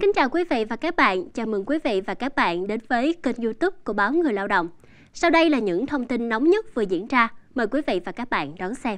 kính chào quý vị và các bạn. Chào mừng quý vị và các bạn đến với kênh YouTube của báo Người Lao động. Sau đây là những thông tin nóng nhất vừa diễn ra. Mời quý vị và các bạn đón xem.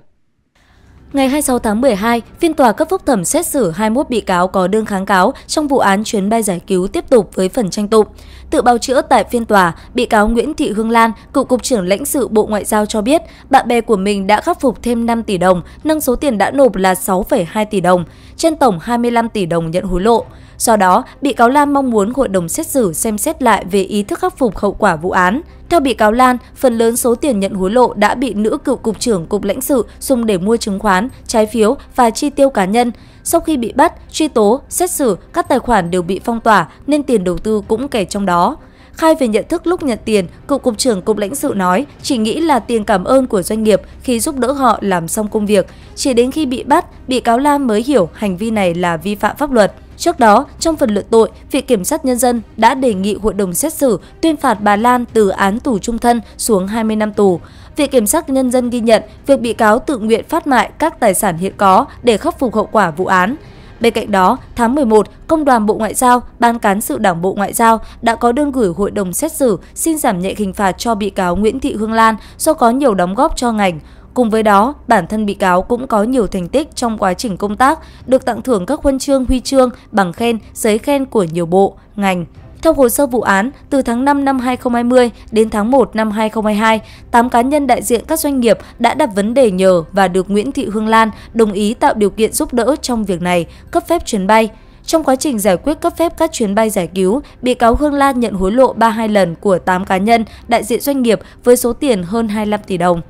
Ngày 26 tháng 12, phiên tòa cấp phúc thẩm xét xử 21 bị cáo có đơn kháng cáo trong vụ án chuyến bay giải cứu tiếp tục với phần tranh tụng. Tự bào chữa tại phiên tòa, bị cáo Nguyễn Thị Hương Lan, cựu cục trưởng lãnh sự Bộ Ngoại giao cho biết, bạn bè của mình đã khắc phục thêm 5 tỷ đồng, nâng số tiền đã nộp là 6,2 tỷ đồng, trên tổng 25 tỷ đồng nhận hối lộ. Do đó, bị cáo Lan mong muốn hội đồng xét xử xem xét lại về ý thức khắc phục hậu quả vụ án. Theo bị cáo Lan, phần lớn số tiền nhận hối lộ đã bị nữ cựu cục trưởng cục lãnh sự dùng để mua chứng khoán, trái phiếu và chi tiêu cá nhân. Sau khi bị bắt, truy tố, xét xử, các tài khoản đều bị phong tỏa nên tiền đầu tư cũng kể trong đó. Khai về nhận thức lúc nhận tiền, cựu cục trưởng cục lãnh sự nói chỉ nghĩ là tiền cảm ơn của doanh nghiệp khi giúp đỡ họ làm xong công việc. Chỉ đến khi bị bắt, bị cáo Lan mới hiểu hành vi này là vi phạm pháp luật. Trước đó, trong phần luận tội, Viện Kiểm sát Nhân dân đã đề nghị hội đồng xét xử tuyên phạt bà Lan từ án tù trung thân xuống 20 năm tù. Viện Kiểm sát Nhân dân ghi nhận việc bị cáo tự nguyện phát mại các tài sản hiện có để khắc phục hậu quả vụ án. Bên cạnh đó, tháng 11, Công đoàn Bộ Ngoại giao, Ban Cán sự Đảng Bộ Ngoại giao đã có đơn gửi hội đồng xét xử xin giảm nhẹ hình phạt cho bị cáo Nguyễn Thị Hương Lan do có nhiều đóng góp cho ngành. Cùng với đó, bản thân bị cáo cũng có nhiều thành tích trong quá trình công tác, được tặng thưởng các huân chương, huy chương, bằng khen, giấy khen của nhiều bộ, ngành, theo hồ sơ vụ án, từ tháng 5 năm 2020 đến tháng 1 năm 2022, 8 cá nhân đại diện các doanh nghiệp đã đặt vấn đề nhờ và được Nguyễn Thị Hương Lan đồng ý tạo điều kiện giúp đỡ trong việc này, cấp phép chuyến bay. Trong quá trình giải quyết cấp phép các chuyến bay giải cứu, bị cáo Hương Lan nhận hối lộ 32 lần của 8 cá nhân đại diện doanh nghiệp với số tiền hơn 25 tỷ đồng.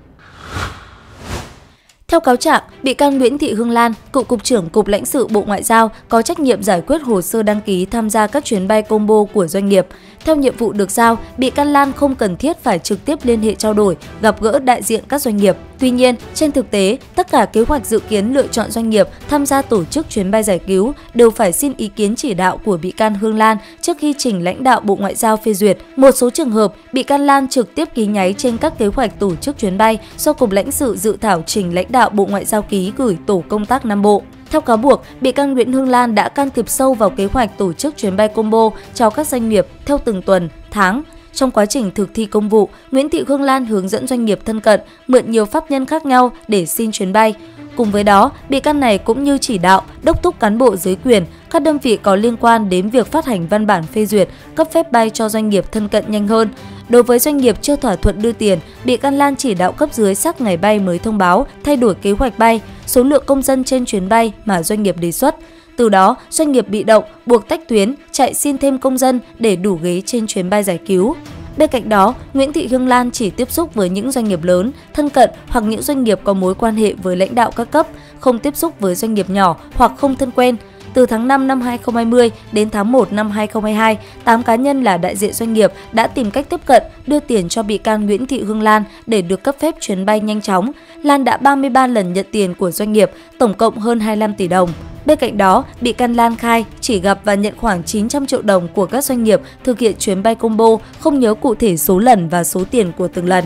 Theo cáo trạng, bị can Nguyễn Thị Hương Lan, cựu cục trưởng Cục lãnh sự Bộ Ngoại giao có trách nhiệm giải quyết hồ sơ đăng ký tham gia các chuyến bay combo của doanh nghiệp. Theo nhiệm vụ được giao, bị can Lan không cần thiết phải trực tiếp liên hệ trao đổi, gặp gỡ đại diện các doanh nghiệp. Tuy nhiên, trên thực tế, tất cả kế hoạch dự kiến lựa chọn doanh nghiệp tham gia tổ chức chuyến bay giải cứu đều phải xin ý kiến chỉ đạo của bị can Hương Lan trước khi trình lãnh đạo Bộ Ngoại giao phê duyệt. Một số trường hợp, bị can Lan trực tiếp ký nháy trên các kế hoạch tổ chức chuyến bay do Cục lãnh sự dự thảo trình lãnh đạo Bộ Ngoại giao ký gửi tổ công tác Nam Bộ. Theo cáo buộc, bị can Nguyễn Hương Lan đã can thiệp sâu vào kế hoạch tổ chức chuyến bay combo cho các doanh nghiệp theo từng tuần, tháng. Trong quá trình thực thi công vụ, Nguyễn Thị Hương Lan hướng dẫn doanh nghiệp thân cận mượn nhiều pháp nhân khác nhau để xin chuyến bay. Cùng với đó, bị can này cũng như chỉ đạo, đốc thúc cán bộ dưới quyền, các đơn vị có liên quan đến việc phát hành văn bản phê duyệt, cấp phép bay cho doanh nghiệp thân cận nhanh hơn. Đối với doanh nghiệp chưa thỏa thuận đưa tiền, bị can Lan chỉ đạo cấp dưới xác ngày bay mới thông báo, thay đổi kế hoạch bay, số lượng công dân trên chuyến bay mà doanh nghiệp đề xuất. Từ đó, doanh nghiệp bị động, buộc tách tuyến, chạy xin thêm công dân để đủ ghế trên chuyến bay giải cứu. Bên cạnh đó, Nguyễn Thị Hương Lan chỉ tiếp xúc với những doanh nghiệp lớn, thân cận hoặc những doanh nghiệp có mối quan hệ với lãnh đạo các cấp, không tiếp xúc với doanh nghiệp nhỏ hoặc không thân quen – từ tháng 5 năm 2020 đến tháng 1 năm 2022, 8 cá nhân là đại diện doanh nghiệp đã tìm cách tiếp cận đưa tiền cho bị can Nguyễn Thị Hương Lan để được cấp phép chuyến bay nhanh chóng. Lan đã 33 lần nhận tiền của doanh nghiệp, tổng cộng hơn 25 tỷ đồng. Bên cạnh đó, bị can Lan khai chỉ gặp và nhận khoảng 900 triệu đồng của các doanh nghiệp thực hiện chuyến bay combo, không nhớ cụ thể số lần và số tiền của từng lần.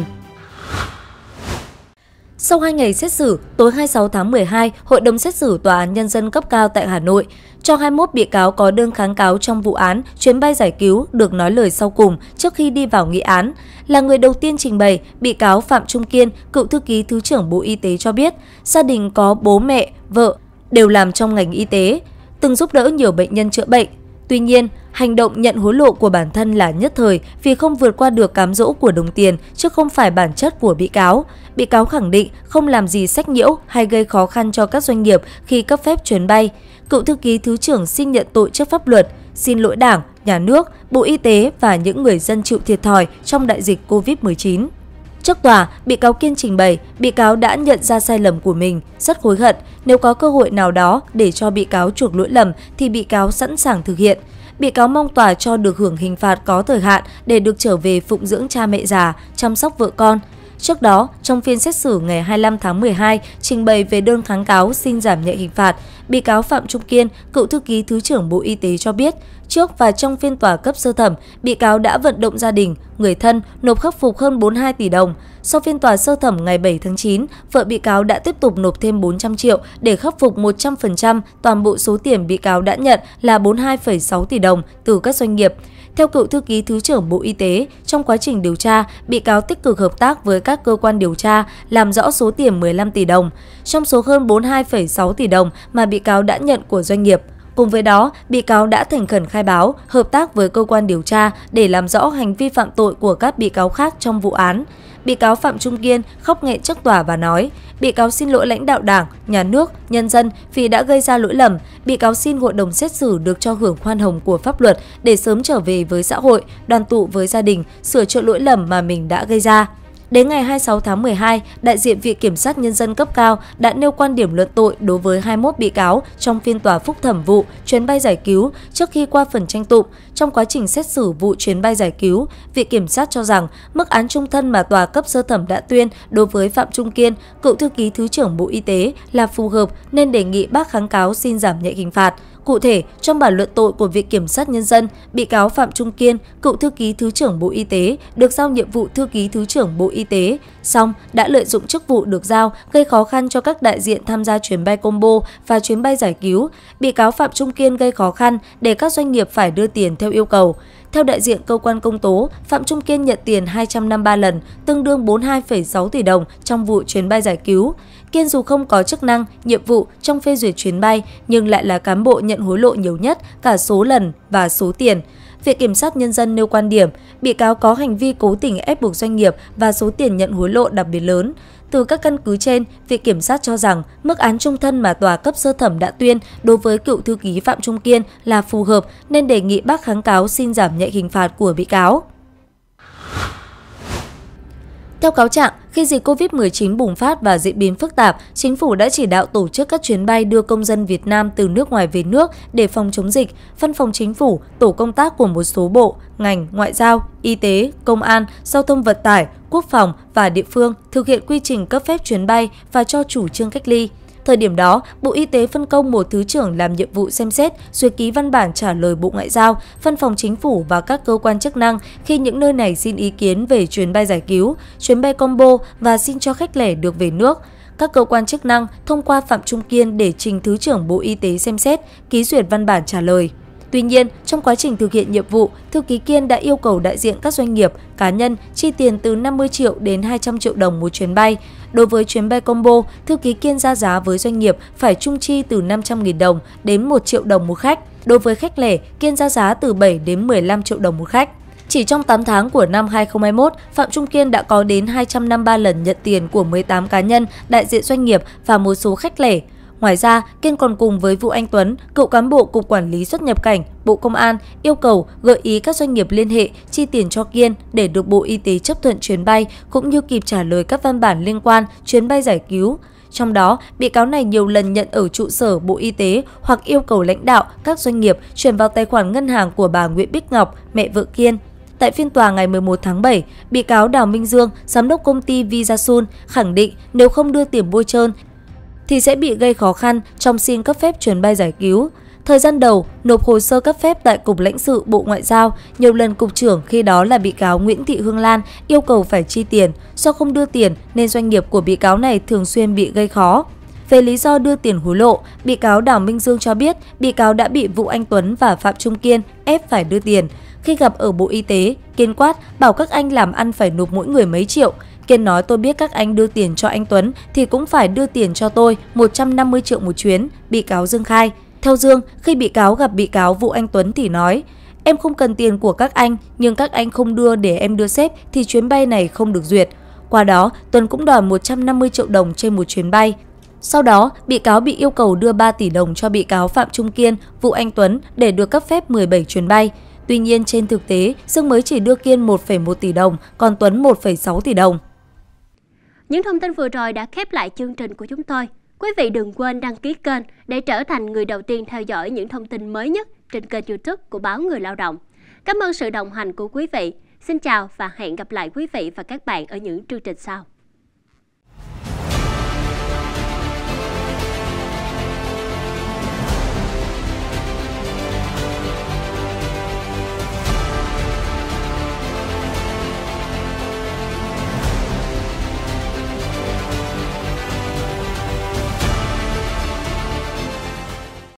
Sau 2 ngày xét xử, tối 26 tháng 12, Hội đồng xét xử Tòa án Nhân dân cấp cao tại Hà Nội cho 21 bị cáo có đơn kháng cáo trong vụ án chuyến bay giải cứu được nói lời sau cùng trước khi đi vào nghị án. Là người đầu tiên trình bày, bị cáo Phạm Trung Kiên, cựu thư ký Thứ trưởng Bộ Y tế cho biết, gia đình có bố mẹ, vợ đều làm trong ngành y tế, từng giúp đỡ nhiều bệnh nhân chữa bệnh. Tuy nhiên, Hành động nhận hối lộ của bản thân là nhất thời vì không vượt qua được cám dỗ của đồng tiền chứ không phải bản chất của bị cáo. Bị cáo khẳng định không làm gì sách nhiễu hay gây khó khăn cho các doanh nghiệp khi cấp phép chuyến bay. Cựu thư ký Thứ trưởng xin nhận tội trước pháp luật, xin lỗi Đảng, Nhà nước, Bộ Y tế và những người dân chịu thiệt thòi trong đại dịch Covid-19. Trước tòa, bị cáo kiên trình bày, bị cáo đã nhận ra sai lầm của mình, rất hối hận. Nếu có cơ hội nào đó để cho bị cáo chuộc lỗi lầm thì bị cáo sẵn sàng thực hiện bị cáo mong tòa cho được hưởng hình phạt có thời hạn để được trở về phụng dưỡng cha mẹ già, chăm sóc vợ con. Trước đó, trong phiên xét xử ngày 25 tháng 12, trình bày về đơn kháng cáo xin giảm nhẹ hình phạt, bị cáo Phạm Trung Kiên, cựu thư ký Thứ trưởng Bộ Y tế cho biết, trước và trong phiên tòa cấp sơ thẩm, bị cáo đã vận động gia đình, người thân nộp khắc phục hơn 42 tỷ đồng. Sau phiên tòa sơ thẩm ngày 7 tháng 9, vợ bị cáo đã tiếp tục nộp thêm 400 triệu để khắc phục 100% toàn bộ số tiền bị cáo đã nhận là 42,6 tỷ đồng từ các doanh nghiệp. Theo cựu thư ký Thứ trưởng Bộ Y tế, trong quá trình điều tra, bị cáo tích cực hợp tác với các cơ quan điều tra làm rõ số tiền 15 tỷ đồng, trong số hơn 42,6 tỷ đồng mà bị cáo đã nhận của doanh nghiệp. Cùng với đó, bị cáo đã thành khẩn khai báo, hợp tác với cơ quan điều tra để làm rõ hành vi phạm tội của các bị cáo khác trong vụ án bị cáo Phạm Trung Kiên khóc nghẹn trước tòa và nói, bị cáo xin lỗi lãnh đạo Đảng, nhà nước, nhân dân vì đã gây ra lỗi lầm, bị cáo xin hội đồng xét xử được cho hưởng khoan hồng của pháp luật để sớm trở về với xã hội, đoàn tụ với gia đình, sửa chữa lỗi lầm mà mình đã gây ra. Đến ngày 26 tháng 12, đại diện Viện Kiểm sát Nhân dân cấp cao đã nêu quan điểm luận tội đối với 21 bị cáo trong phiên tòa phúc thẩm vụ chuyến bay giải cứu trước khi qua phần tranh tụng. Trong quá trình xét xử vụ chuyến bay giải cứu, Viện Kiểm sát cho rằng mức án trung thân mà tòa cấp sơ thẩm đã tuyên đối với Phạm Trung Kiên, cựu thư ký Thứ trưởng Bộ Y tế là phù hợp nên đề nghị bác kháng cáo xin giảm nhẹ hình phạt. Cụ thể, trong bản luận tội của Viện Kiểm sát Nhân dân, bị cáo Phạm Trung Kiên, cựu thư ký Thứ trưởng Bộ Y tế, được giao nhiệm vụ thư ký Thứ trưởng Bộ Y tế, song đã lợi dụng chức vụ được giao gây khó khăn cho các đại diện tham gia chuyến bay combo và chuyến bay giải cứu. Bị cáo Phạm Trung Kiên gây khó khăn để các doanh nghiệp phải đưa tiền theo yêu cầu. Theo đại diện cơ quan công tố, Phạm Trung Kiên nhận tiền 253 lần, tương đương 42,6 tỷ đồng trong vụ chuyến bay giải cứu. Kiên dù không có chức năng, nhiệm vụ trong phê duyệt chuyến bay nhưng lại là cán bộ nhận hối lộ nhiều nhất cả số lần và số tiền. Viện Kiểm sát Nhân dân nêu quan điểm, bị cáo có hành vi cố tình ép buộc doanh nghiệp và số tiền nhận hối lộ đặc biệt lớn. Từ các căn cứ trên, Viện Kiểm sát cho rằng mức án trung thân mà tòa cấp sơ thẩm đã tuyên đối với cựu thư ký Phạm Trung Kiên là phù hợp nên đề nghị bác kháng cáo xin giảm nhẹ hình phạt của bị cáo. Theo cáo trạng, khi dịch COVID-19 bùng phát và diễn biến phức tạp, chính phủ đã chỉ đạo tổ chức các chuyến bay đưa công dân Việt Nam từ nước ngoài về nước để phòng chống dịch. Văn phòng chính phủ, tổ công tác của một số bộ, ngành, ngoại giao, y tế, công an, giao thông vận tải, quốc phòng và địa phương thực hiện quy trình cấp phép chuyến bay và cho chủ trương cách ly. Thời điểm đó, Bộ Y tế phân công một thứ trưởng làm nhiệm vụ xem xét, duyệt ký văn bản trả lời Bộ Ngoại giao, Văn phòng Chính phủ và các cơ quan chức năng khi những nơi này xin ý kiến về chuyến bay giải cứu, chuyến bay combo và xin cho khách lẻ được về nước các cơ quan chức năng thông qua Phạm Trung Kiên để trình Thứ trưởng Bộ Y tế xem xét, ký duyệt văn bản trả lời. Tuy nhiên, trong quá trình thực hiện nhiệm vụ, thư ký Kiên đã yêu cầu đại diện các doanh nghiệp, cá nhân chi tiền từ 50 triệu đến 200 triệu đồng một chuyến bay. Đối với chuyến bay combo, thư ký Kiên ra giá với doanh nghiệp phải chung chi từ 500.000 đồng đến 1 triệu đồng một khách. Đối với khách lẻ, Kiên ra giá từ 7 đến 15 triệu đồng một khách. Chỉ trong 8 tháng của năm 2021, Phạm Trung Kiên đã có đến 253 lần nhận tiền của 18 cá nhân, đại diện doanh nghiệp và một số khách lẻ. Ngoài ra, Kiên còn cùng với Vũ Anh Tuấn, cựu cán bộ Cục Quản lý xuất nhập cảnh, Bộ Công an yêu cầu gợi ý các doanh nghiệp liên hệ chi tiền cho Kiên để được Bộ Y tế chấp thuận chuyến bay cũng như kịp trả lời các văn bản liên quan chuyến bay giải cứu. Trong đó, bị cáo này nhiều lần nhận ở trụ sở Bộ Y tế hoặc yêu cầu lãnh đạo các doanh nghiệp chuyển vào tài khoản ngân hàng của bà Nguyễn Bích Ngọc, mẹ vợ Kiên. Tại phiên tòa ngày 11 tháng 7, bị cáo Đào Minh Dương, giám đốc công ty Visasun, khẳng định nếu không đưa tiền bôi trơn thì sẽ bị gây khó khăn trong xin cấp phép chuyến bay giải cứu. Thời gian đầu, nộp hồ sơ cấp phép tại Cục lãnh sự Bộ Ngoại giao, nhiều lần Cục trưởng khi đó là bị cáo Nguyễn Thị Hương Lan yêu cầu phải chi tiền. Do không đưa tiền nên doanh nghiệp của bị cáo này thường xuyên bị gây khó. Về lý do đưa tiền hối lộ, bị cáo Đào Minh Dương cho biết bị cáo đã bị Vũ Anh Tuấn và Phạm Trung Kiên ép phải đưa tiền. Khi gặp ở Bộ Y tế, Kiên quát bảo các anh làm ăn phải nộp mỗi người mấy triệu. Kiên nói tôi biết các anh đưa tiền cho anh Tuấn thì cũng phải đưa tiền cho tôi 150 triệu một chuyến, bị cáo Dương khai. Theo Dương, khi bị cáo gặp bị cáo vụ Anh Tuấn thì nói Em không cần tiền của các anh, nhưng các anh không đưa để em đưa sếp thì chuyến bay này không được duyệt. Qua đó, Tuấn cũng đòi 150 triệu đồng trên một chuyến bay. Sau đó, bị cáo bị yêu cầu đưa 3 tỷ đồng cho bị cáo Phạm Trung Kiên, vụ Anh Tuấn để được cấp phép 17 chuyến bay. Tuy nhiên trên thực tế, Dương mới chỉ đưa Kiên 1,1 tỷ đồng, còn Tuấn 1,6 tỷ đồng. Những thông tin vừa rồi đã khép lại chương trình của chúng tôi. Quý vị đừng quên đăng ký kênh để trở thành người đầu tiên theo dõi những thông tin mới nhất trên kênh YouTube của báo Người Lao động. Cảm ơn sự đồng hành của quý vị. Xin chào và hẹn gặp lại quý vị và các bạn ở những chương trình sau.